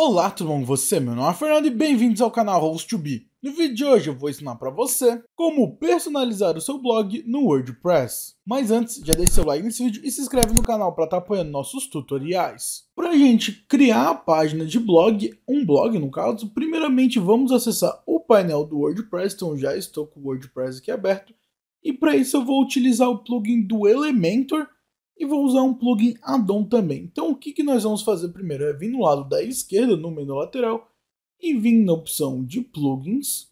Olá tudo bom com você? Meu nome é Fernando e bem-vindos ao canal Host2B. No vídeo de hoje eu vou ensinar para você como personalizar o seu blog no WordPress. Mas antes, já deixa seu like nesse vídeo e se inscreve no canal para estar tá apoiando nossos tutoriais. Para a gente criar a página de blog, um blog no caso, primeiramente vamos acessar o painel do WordPress, então já estou com o WordPress aqui aberto. E para isso eu vou utilizar o plugin do Elementor, e vou usar um plugin add-on também. Então o que, que nós vamos fazer primeiro? É vir no lado da esquerda, no menu lateral, e vir na opção de plugins,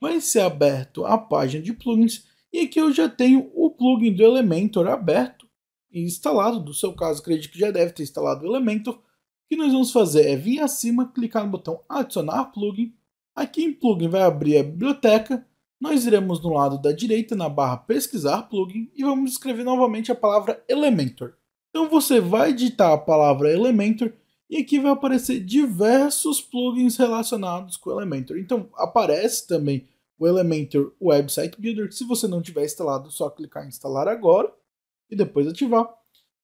vai ser aberto a página de plugins, e aqui eu já tenho o plugin do Elementor aberto e instalado, no seu caso acredito que já deve ter instalado o Elementor, o que nós vamos fazer é vir acima, clicar no botão adicionar plugin, aqui em plugin vai abrir a biblioteca, nós iremos no lado da direita na barra pesquisar plugin e vamos escrever novamente a palavra Elementor. Então você vai digitar a palavra Elementor e aqui vai aparecer diversos plugins relacionados com o Elementor. Então aparece também o Elementor Website Builder, se você não tiver instalado, é só clicar em instalar agora e depois ativar.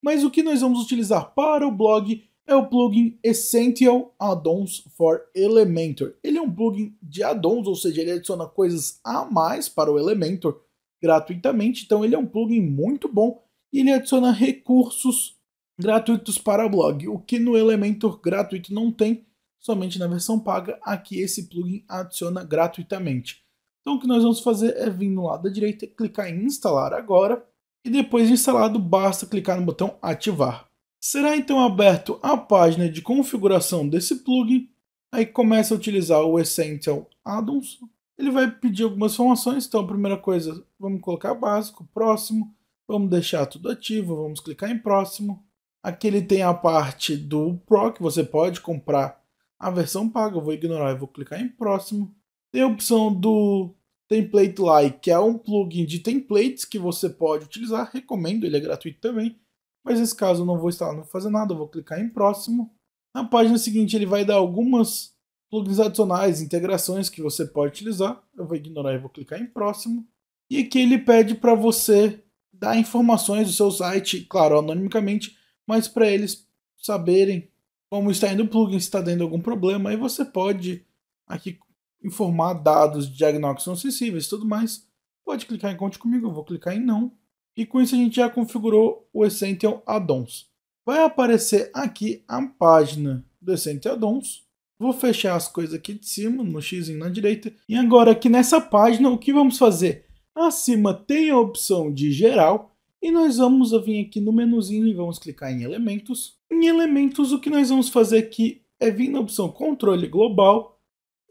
Mas o que nós vamos utilizar para o blog é o plugin Essential Addons for Elementor. Ele é um plugin de add-ons, ou seja, ele adiciona coisas a mais para o Elementor gratuitamente. Então ele é um plugin muito bom e ele adiciona recursos gratuitos para blog, o que no Elementor gratuito não tem, somente na versão paga, aqui esse plugin adiciona gratuitamente. Então o que nós vamos fazer é vir no lado da direita, clicar em instalar agora e depois de instalado basta clicar no botão ativar. Será então aberto a página de configuração desse plugin, aí começa a utilizar o Essential Addons. Ele vai pedir algumas formações, então a primeira coisa, vamos colocar básico, próximo, vamos deixar tudo ativo, vamos clicar em próximo. Aqui ele tem a parte do Pro, que você pode comprar a versão paga, eu vou ignorar e vou clicar em próximo. Tem a opção do Template Like, que é um plugin de templates que você pode utilizar, recomendo, ele é gratuito também. Mas nesse caso eu não vou instalar, não vou fazer nada, eu vou clicar em próximo. Na página seguinte ele vai dar algumas plugins adicionais, integrações que você pode utilizar. Eu vou ignorar e vou clicar em próximo. E aqui ele pede para você dar informações do seu site, claro, anonimicamente, mas para eles saberem como está indo o plugin, se está dando algum problema. Aí você pode aqui informar dados de diagnósticos não sensíveis e tudo mais. Pode clicar em conte comigo, eu vou clicar em não. E com isso a gente já configurou o Essential Addons. Vai aparecer aqui a página do Essential Addons. Vou fechar as coisas aqui de cima, no x na direita. E agora aqui nessa página, o que vamos fazer? Acima tem a opção de geral. E nós vamos vir aqui no menuzinho e vamos clicar em elementos. Em elementos, o que nós vamos fazer aqui é vir na opção controle global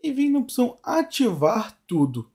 e vir na opção ativar tudo.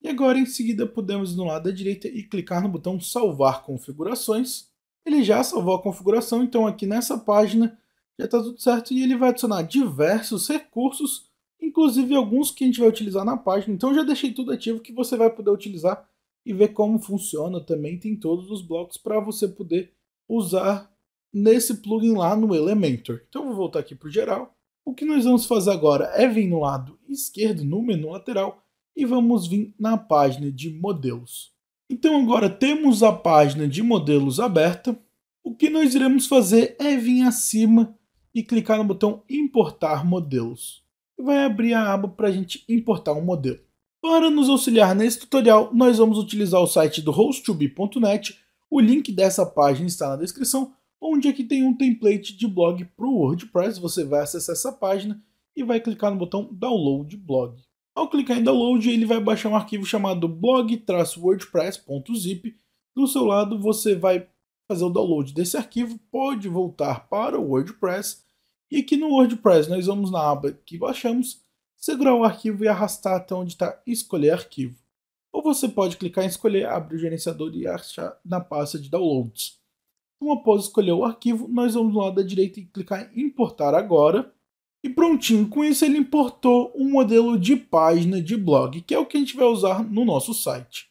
E agora em seguida podemos ir no lado da direita e clicar no botão salvar configurações. Ele já salvou a configuração, então aqui nessa página já está tudo certo e ele vai adicionar diversos recursos, inclusive alguns que a gente vai utilizar na página. Então já deixei tudo ativo que você vai poder utilizar e ver como funciona. Também tem todos os blocos para você poder usar nesse plugin lá no Elementor. Então vou voltar aqui para o geral. O que nós vamos fazer agora é vir no lado esquerdo, no menu lateral, e vamos vir na página de modelos. Então agora temos a página de modelos aberta. O que nós iremos fazer é vir acima e clicar no botão importar modelos. vai abrir a aba para a gente importar um modelo. Para nos auxiliar nesse tutorial, nós vamos utilizar o site do hosttobe.net. O link dessa página está na descrição, onde aqui tem um template de blog para o WordPress. Você vai acessar essa página e vai clicar no botão Download Blog. Ao clicar em download, ele vai baixar um arquivo chamado blog-wordpress.zip. Do seu lado, você vai fazer o download desse arquivo, pode voltar para o WordPress e aqui no WordPress nós vamos na aba que baixamos, segurar o arquivo e arrastar até onde está escolher arquivo. Ou você pode clicar em escolher, abrir o gerenciador e achar na pasta de downloads. Então, após escolher o arquivo, nós vamos no lado da direita e clicar em importar agora. E prontinho, com isso ele importou um modelo de página de blog, que é o que a gente vai usar no nosso site.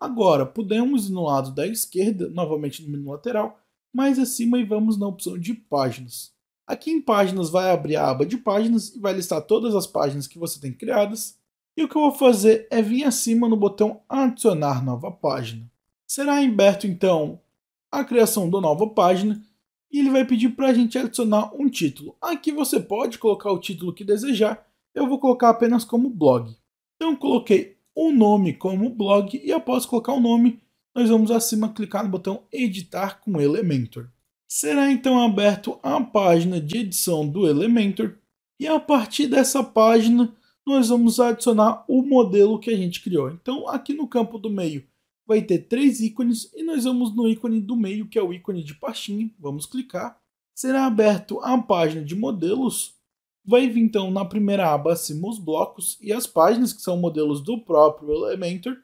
Agora, podemos ir no lado da esquerda, novamente no menu lateral, mais acima e vamos na opção de páginas. Aqui em páginas vai abrir a aba de páginas e vai listar todas as páginas que você tem criadas. E o que eu vou fazer é vir acima no botão adicionar nova página. Será aberto então a criação da nova página e ele vai pedir para a gente adicionar um título. Aqui você pode colocar o título que desejar, eu vou colocar apenas como blog. Então coloquei o um nome como blog e após colocar o um nome, nós vamos acima clicar no botão editar com Elementor. Será então aberto a página de edição do Elementor e a partir dessa página nós vamos adicionar o modelo que a gente criou. Então aqui no campo do meio vai ter três ícones e nós vamos no ícone do meio, que é o ícone de pastinha, vamos clicar. Será aberto a página de modelos, vai vir então na primeira aba acima os blocos e as páginas, que são modelos do próprio Elementor.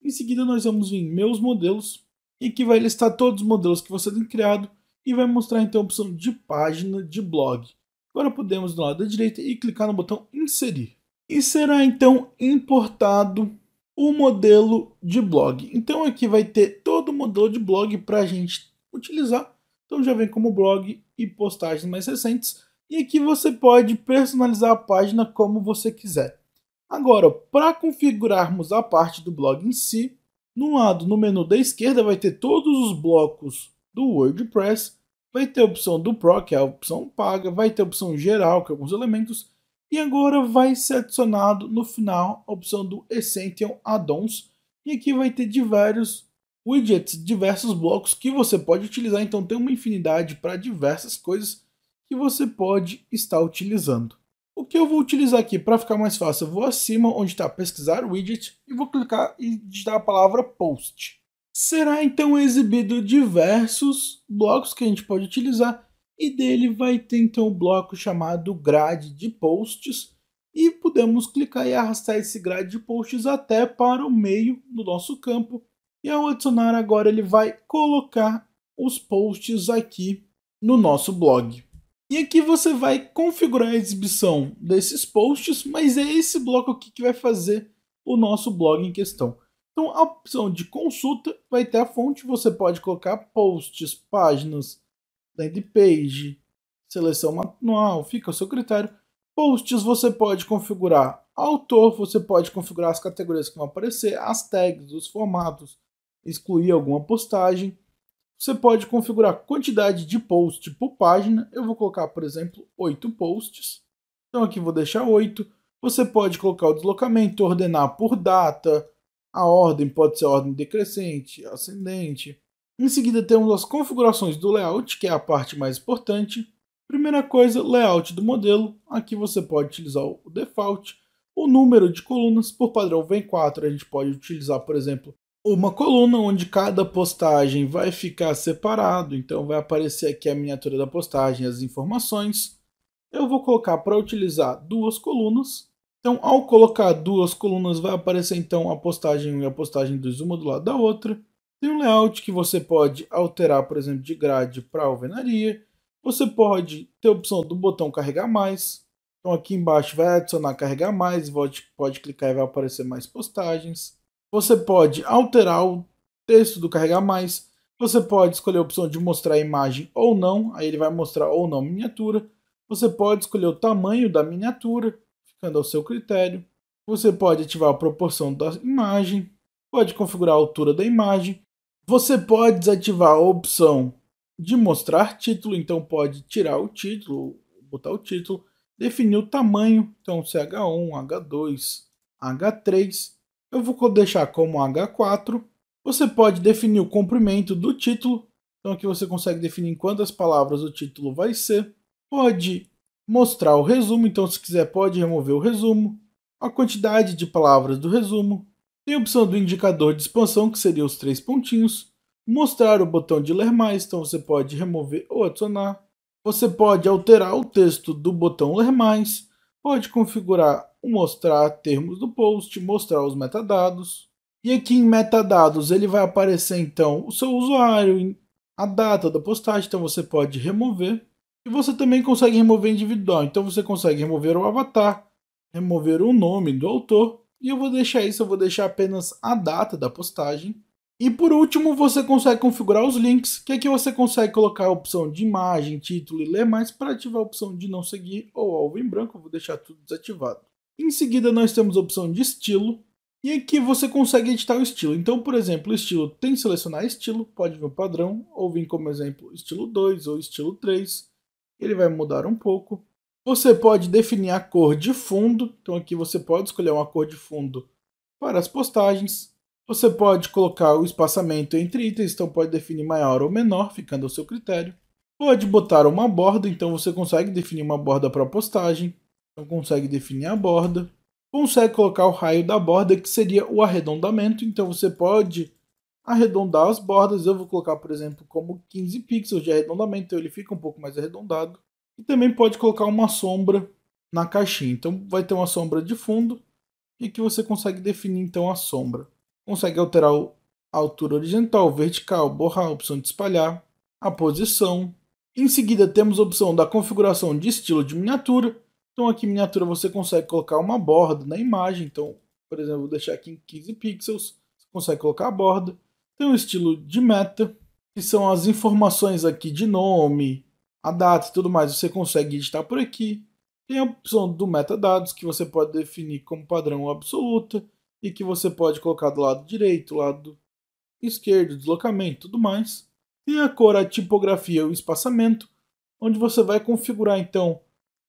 Em seguida nós vamos vir em meus modelos, e aqui vai listar todos os modelos que você tem criado e vai mostrar então a opção de página de blog. Agora podemos do lado da direita e clicar no botão inserir. E será então importado o modelo de blog. Então aqui vai ter todo o modelo de blog para a gente utilizar. Então já vem como blog e postagens mais recentes. E aqui você pode personalizar a página como você quiser. Agora, para configurarmos a parte do blog em si, no lado, no menu da esquerda, vai ter todos os blocos do WordPress, vai ter a opção do Pro, que é a opção paga, vai ter a opção geral, que é alguns elementos, e agora vai ser adicionado no final a opção do Essential Addons E aqui vai ter diversos widgets, diversos blocos que você pode utilizar. Então tem uma infinidade para diversas coisas que você pode estar utilizando. O que eu vou utilizar aqui para ficar mais fácil, eu vou acima onde está pesquisar widget e vou clicar e digitar a palavra post. Será então exibido diversos blocos que a gente pode utilizar e dele vai ter então o um bloco chamado grade de posts e podemos clicar e arrastar esse grade de posts até para o meio do nosso campo e ao adicionar agora ele vai colocar os posts aqui no nosso blog. E aqui você vai configurar a exibição desses posts, mas é esse bloco aqui que vai fazer o nosso blog em questão. Então a opção de consulta vai ter a fonte, você pode colocar posts, páginas, landing page, seleção manual, fica ao seu critério. Posts você pode configurar autor, você pode configurar as categorias que vão aparecer, as tags, os formatos, excluir alguma postagem. Você pode configurar quantidade de post por página. Eu vou colocar, por exemplo, 8 posts. Então aqui vou deixar 8. Você pode colocar o deslocamento, ordenar por data. A ordem pode ser ordem decrescente, ascendente. Em seguida temos as configurações do layout, que é a parte mais importante. Primeira coisa, layout do modelo. Aqui você pode utilizar o default. O número de colunas, por padrão vem 4, a gente pode utilizar, por exemplo, uma coluna onde cada postagem vai ficar separado, então vai aparecer aqui a miniatura da postagem, as informações. Eu vou colocar para utilizar duas colunas. Então, ao colocar duas colunas, vai aparecer então a postagem 1 e a postagem 2, uma do lado da outra. Tem um layout que você pode alterar, por exemplo, de grade para alvenaria. Você pode ter a opção do botão carregar mais. Então aqui embaixo vai adicionar carregar mais, pode, pode clicar e vai aparecer mais postagens. Você pode alterar o texto do carregar mais. Você pode escolher a opção de mostrar a imagem ou não, aí ele vai mostrar ou não miniatura. Você pode escolher o tamanho da miniatura, ficando ao seu critério. Você pode ativar a proporção da imagem, pode configurar a altura da imagem você pode desativar a opção de mostrar título, então pode tirar o título, botar o título, definir o tamanho, então CH1, H2, H3, eu vou deixar como H4. Você pode definir o comprimento do título, então aqui você consegue definir em quantas palavras o título vai ser. Pode mostrar o resumo, então se quiser pode remover o resumo. A quantidade de palavras do resumo, tem a opção do indicador de expansão, que seria os três pontinhos. Mostrar o botão de ler mais, então você pode remover ou adicionar. Você pode alterar o texto do botão ler mais. Pode configurar o mostrar termos do post, mostrar os metadados. E aqui em metadados ele vai aparecer então o seu usuário, a data da postagem, então você pode remover. E você também consegue remover individual, então você consegue remover o avatar, remover o nome do autor e eu vou deixar isso, eu vou deixar apenas a data da postagem. E por último, você consegue configurar os links, que aqui você consegue colocar a opção de imagem, título e ler mais para ativar a opção de não seguir ou alvo em branco, eu vou deixar tudo desativado. Em seguida, nós temos a opção de estilo, e aqui você consegue editar o estilo. Então, por exemplo, o estilo tem que selecionar estilo, pode vir o padrão, ou vir como exemplo estilo 2 ou estilo 3. Ele vai mudar um pouco. Você pode definir a cor de fundo, então aqui você pode escolher uma cor de fundo para as postagens. Você pode colocar o espaçamento entre itens, então pode definir maior ou menor, ficando ao seu critério. Pode botar uma borda, então você consegue definir uma borda para a postagem. Então consegue definir a borda. Consegue colocar o raio da borda, que seria o arredondamento, então você pode arredondar as bordas. Eu vou colocar, por exemplo, como 15 pixels de arredondamento, então ele fica um pouco mais arredondado. E também pode colocar uma sombra na caixinha. Então vai ter uma sombra de fundo e que você consegue definir então a sombra. Consegue alterar a altura horizontal, vertical, borrar, a opção de espalhar, a posição. Em seguida temos a opção da configuração de estilo de miniatura. Então aqui miniatura você consegue colocar uma borda na imagem. Então, por exemplo, vou deixar aqui em 15 pixels. Você consegue colocar a borda. Tem o estilo de meta, que são as informações aqui de nome, a data e tudo mais, você consegue editar por aqui. Tem a opção do metadados, que você pode definir como padrão absoluta e que você pode colocar do lado direito, lado esquerdo, deslocamento tudo mais. Tem a cor, a tipografia e o espaçamento, onde você vai configurar então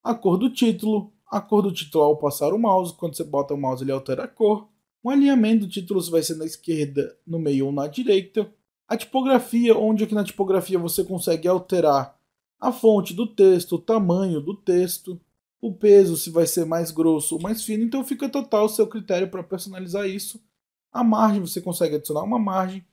a cor do título, a cor do título ao passar o mouse, quando você bota o mouse ele altera a cor. O alinhamento do título vai ser na esquerda, no meio ou na direita. A tipografia, onde aqui na tipografia você consegue alterar a fonte do texto, o tamanho do texto, o peso, se vai ser mais grosso ou mais fino. Então fica total o seu critério para personalizar isso. A margem, você consegue adicionar uma margem.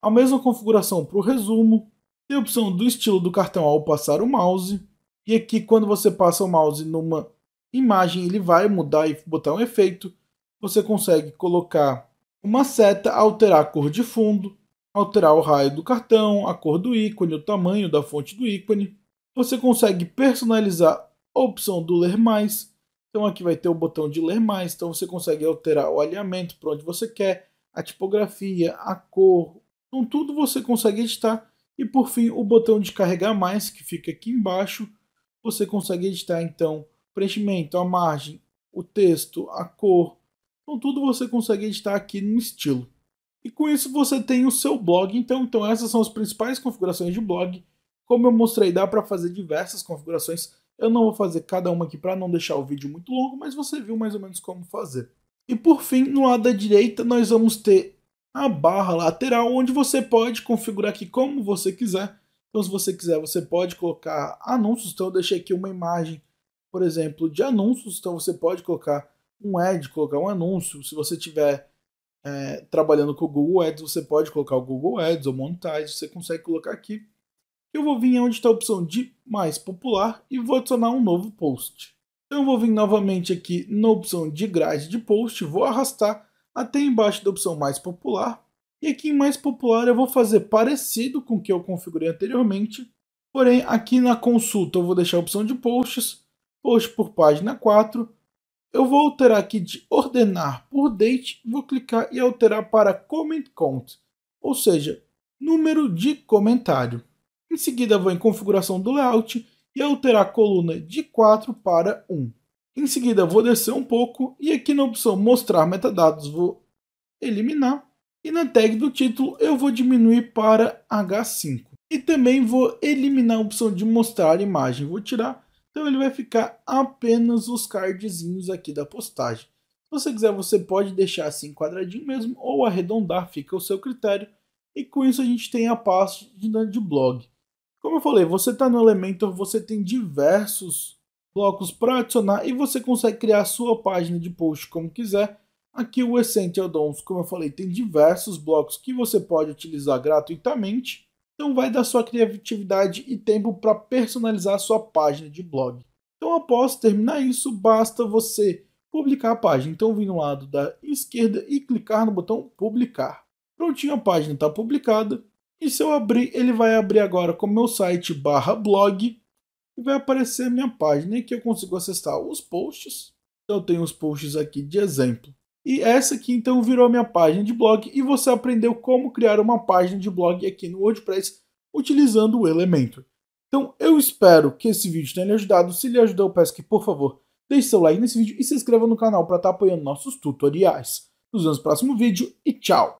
A mesma configuração para o resumo. Tem a opção do estilo do cartão ao passar o mouse. E aqui, quando você passa o mouse numa imagem, ele vai mudar e botar um efeito. Você consegue colocar uma seta, alterar a cor de fundo, alterar o raio do cartão, a cor do ícone, o tamanho da fonte do ícone. Você consegue personalizar a opção do ler mais. Então aqui vai ter o botão de ler mais, então você consegue alterar o alinhamento para onde você quer, a tipografia, a cor. Então tudo você consegue editar. E por fim, o botão de carregar mais, que fica aqui embaixo, você consegue editar então preenchimento, a margem, o texto, a cor. Então tudo você consegue editar aqui no estilo. E com isso você tem o seu blog. Então, então essas são as principais configurações de blog. Como eu mostrei, dá para fazer diversas configurações. Eu não vou fazer cada uma aqui para não deixar o vídeo muito longo, mas você viu mais ou menos como fazer. E por fim, no lado da direita, nós vamos ter a barra lateral, onde você pode configurar aqui como você quiser. Então, se você quiser, você pode colocar anúncios. Então, eu deixei aqui uma imagem, por exemplo, de anúncios. Então, você pode colocar um ad, colocar um anúncio. Se você tiver é, trabalhando com o Google Ads, você pode colocar o Google Ads ou Monetize. Você consegue colocar aqui eu vou vir onde está a opção de mais popular e vou adicionar um novo post. Então eu vou vir novamente aqui na opção de grade de post, vou arrastar até embaixo da opção mais popular. E aqui em mais popular eu vou fazer parecido com o que eu configurei anteriormente, porém aqui na consulta eu vou deixar a opção de posts, post por página 4, eu vou alterar aqui de ordenar por date, vou clicar e alterar para comment count, ou seja, número de comentário. Em seguida, vou em configuração do layout e alterar a coluna de 4 para 1. Em seguida, vou descer um pouco e aqui na opção mostrar metadados vou eliminar. E na tag do título eu vou diminuir para H5. E também vou eliminar a opção de mostrar a imagem, vou tirar. Então ele vai ficar apenas os cardzinhos aqui da postagem. Se você quiser, você pode deixar assim quadradinho mesmo ou arredondar, fica o seu critério. E com isso a gente tem a pasta de blog. Como eu falei, você está no Elementor, você tem diversos blocos para adicionar e você consegue criar a sua página de post como quiser. Aqui o Essential é Dons, como eu falei, tem diversos blocos que você pode utilizar gratuitamente. Então vai da sua criatividade e tempo para personalizar a sua página de blog. Então após terminar isso, basta você publicar a página. Então vim no lado da esquerda e clicar no botão publicar. Prontinho, a página está publicada. E se eu abrir, ele vai abrir agora com meu site barra blog e vai aparecer a minha página que eu consigo acessar os posts. Então, eu tenho os posts aqui de exemplo. E essa aqui então virou minha página de blog e você aprendeu como criar uma página de blog aqui no WordPress utilizando o Elementor. Então eu espero que esse vídeo tenha lhe ajudado. Se lhe ajudou, eu peço que por favor deixe seu like nesse vídeo e se inscreva no canal para estar tá apoiando nossos tutoriais. Nos vemos no próximo vídeo e tchau!